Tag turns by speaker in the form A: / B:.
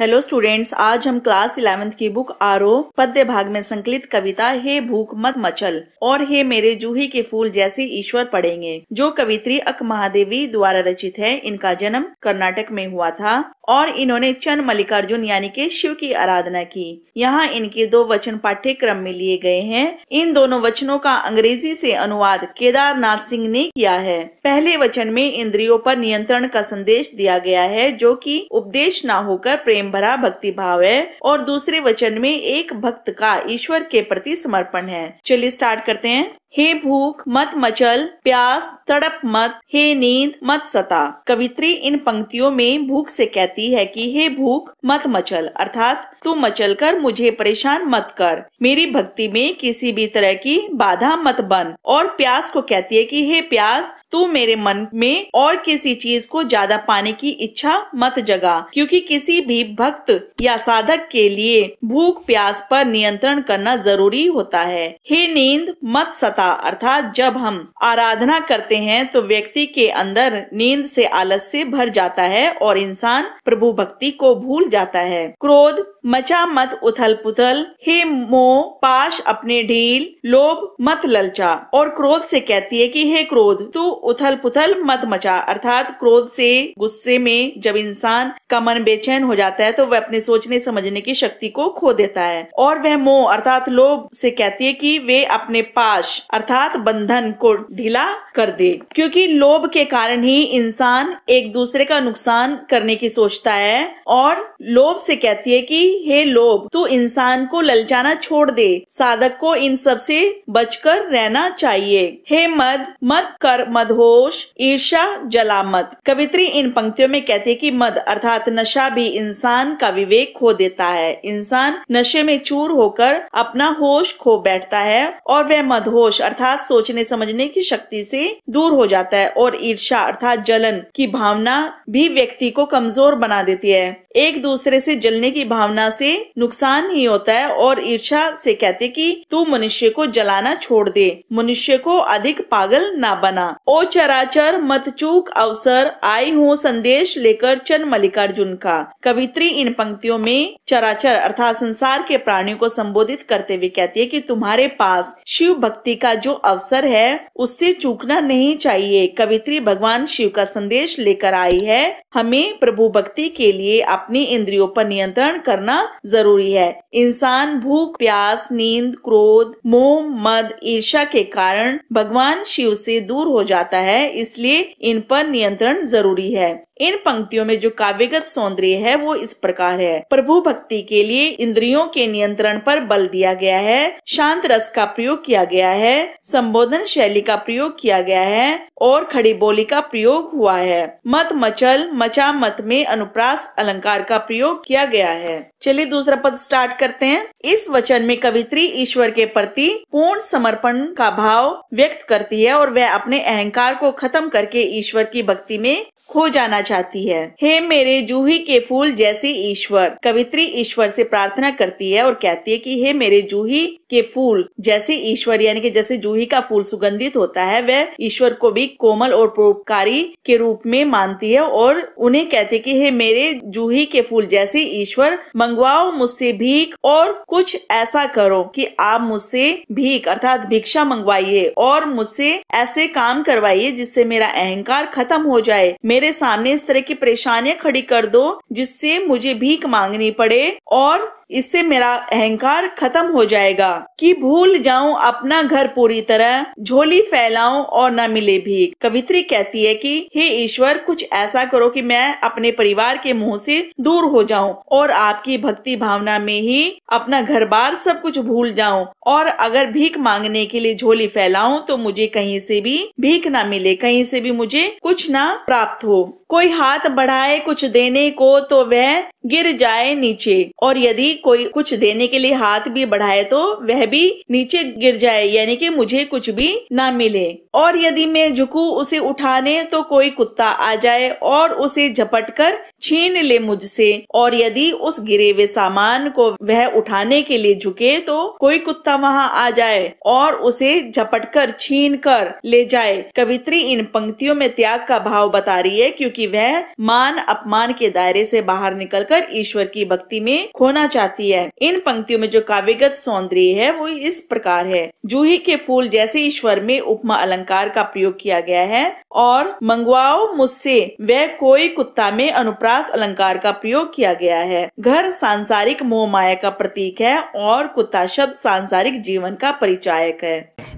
A: hello students आज हम class eleventh की बुक आरो पद्य भाग में संकलित कविता हे भूख मत मचल और हे मेरे जूही के फूल जैसे ईश्वर पढ़ेंगे जो कवित्री अक महादेवी द्वारा रचित है इनका जन्म कर्नाटक में हुआ था और इन्होंने चंद मल्लिकार्जुन यानी के शिव की आराधना की यहाँ इनके दो वचन पाठ्यक्रम में लिए गए हैं इन दोनों वचनों का अंग्रेजी से अनुवाद केदारनाथ सिंह ने किया है पहले वचन में इंद्रियों पर नियंत्रण का संदेश दिया गया है जो कि उपदेश न होकर प्रेम प्रेम भरा भक्ति भाव है और दूसरे वचन में एक भक्त का ईश्वर के प्रति समर्पण है चलिए स्टार्ट करते हैं हे भूख मत मचल प्यास तड़प मत हे नींद मत सता कवित्री इन पंक्तियों में भूख से कहती है कि हे भूख मत मचल अर्थात तू मचल कर मुझे परेशान मत कर मेरी भक्ति में किसी भी तरह की बाधा मत बन और प्यास को कहती है कि हे प्यास तू मेरे मन में और किसी चीज को ज्यादा पाने की इच्छा मत जगा क्योंकि किसी भी भक्त या साधक के लिए भूख प्यास पर नियंत्रण करना जरूरी होता है हे नींद मत सता अवस्था अर्थात जब हम आराधना करते हैं तो व्यक्ति के अंदर नींद से आलस्य भर जाता है और इंसान प्रभु भक्ति को भूल जाता है क्रोध मचा मत उथल पुथल हे मो पाश अपने ढील लोभ मत ललचा और क्रोध से कहती है कि हे क्रोध तू उथल पुथल मत मचा अर्थात क्रोध से गुस्से में जब इंसान का मन बेचैन हो जाता है तो वह अपने सोचने समझने की शक्ति को खो देता है और वह मोह अर्थात लोभ से कहती है कि वे अपने पाश अर्थात बंधन को ढीला कर दे क्योंकि लोभ के कारण ही इंसान एक दूसरे का नुकसान करने की सोचता है और लोभ से कहती है कि हे लोभ तू इंसान को ललचाना छोड़ दे साधक को इन सब से बचकर रहना चाहिए हे मद मत कर होश ईर्षा जला मत कवित्री इन पंक्तियों में कहती है कि मद अर्थात नशा भी इंसान का विवेक खो देता है इंसान नशे में चूर होकर अपना होश खो बैठता है और वह मदहोश दोष अर्थात सोचने समझने की शक्ति से दूर हो जाता है और ईर्षा अर्थात जलन की भावना भी व्यक्ति को कमजोर बना देती है एक दूसरे से जलने की भावना से नुकसान ही होता है और ईर्षा से कहते कि तू मनुष्य को जलाना छोड़ दे मनुष्य को अधिक पागल ना बना ओ चराचर मत चूक अवसर आई हूँ संदेश लेकर चंद मल्लिकार्जुन का कवित्री इन पंक्तियों में चराचर अर्थात संसार के प्राणियों को संबोधित करते हुए कहती है कि तुम्हारे पास शिव भक्ति का जो अवसर है उससे चूकना नहीं चाहिए कवित्री भगवान शिव का संदेश लेकर आई है हमें प्रभु भक्ति के लिए आप अपनी इंद्रियों पर नियंत्रण करना जरूरी है इंसान भूख प्यास नींद क्रोध मोह मद ईर्षा के कारण भगवान शिव से दूर हो जाता है इसलिए इन पर नियंत्रण जरूरी है इन पंक्तियों में जो काव्यगत सौंदर्य है वो इस प्रकार है प्रभु भक्ति के लिए इंद्रियों के नियंत्रण पर बल दिया गया है शांत रस का प्रयोग किया गया है संबोधन शैली का प्रयोग किया गया है और खड़ी बोली का प्रयोग हुआ है मत मचल मचा मत में अनुप्रास अलंकार का प्रयोग किया गया है चलिए दूसरा पद स्टार्ट करते हैं इस वचन में कवित्री ईश्वर के प्रति पूर्ण समर्पण का भाव व्यक्त करती है और वह अपने अहंकार को खत्म करके ईश्वर की भक्ति में खो जाना चाहती है हे मेरे जूही के फूल जैसी ईश्वर कवित्री ईश्वर से प्रार्थना करती है और कहती है कि हे मेरे जूही के फूल जैसे ईश्वर यानी कि जैसे जूही का फूल सुगंधित होता है वह ईश्वर को भी कोमल और परोपकारी के रूप में मानती है और उन्हें कहती है कि हे मेरे जूही के फूल जैसे ईश्वर मंगवाओ मुझसे भीख और कुछ ऐसा करो कि आप मुझसे भीख अर्थात भिक्षा मंगवाइए और मुझसे ऐसे काम करवाइए जिससे मेरा अहंकार खत्म हो जाए मेरे सामने इस तरह की परेशानियां खड़ी कर दो जिससे मुझे भीख मांगनी पड़े और इससे मेरा अहंकार खत्म हो जाएगा कि भूल जाऊं अपना घर पूरी तरह झोली फैलाऊं और न मिले भी कवित्री कहती है कि हे ईश्वर कुछ ऐसा करो कि मैं अपने परिवार के मुंह से दूर हो जाऊं और आपकी भक्ति भावना में ही अपना घर बार सब कुछ भूल जाऊं और अगर भीख मांगने के लिए झोली फैलाऊं तो मुझे कहीं से भी भीख ना मिले कहीं से भी मुझे कुछ ना प्राप्त हो कोई हाथ बढ़ाए कुछ देने को तो वह गिर जाए नीचे और यदि कोई कुछ देने के लिए हाथ भी बढ़ाए तो वह भी नीचे गिर जाए यानी कि मुझे कुछ भी ना मिले और यदि मैं झुकू उसे उठाने तो कोई कुत्ता आ जाए और उसे झपट कर छीन ले मुझसे और यदि उस गिरे हुए सामान को वह उठाने के लिए झुके तो कोई कुत्ता वहाँ आ जाए और उसे झपट कर छीन कर ले जाए कवित्री इन पंक्तियों में त्याग का भाव बता रही है क्योंकि वह मान अपमान के दायरे से बाहर निकलकर कर ईश्वर की भक्ति में खोना चाहती है इन पंक्तियों में जो काव्यगत सौंदर्य है वो इस प्रकार है जूही के फूल जैसे ईश्वर में उपमा अलंकार का प्रयोग किया गया है और मंगवाओ मुझसे वह कोई कुत्ता में अनुप्रास अलंकार का प्रयोग किया गया है घर सांसारिक मोह माया का प्रतीक है और कुत्ता शब्द सांसारिक जीवन का परिचायक है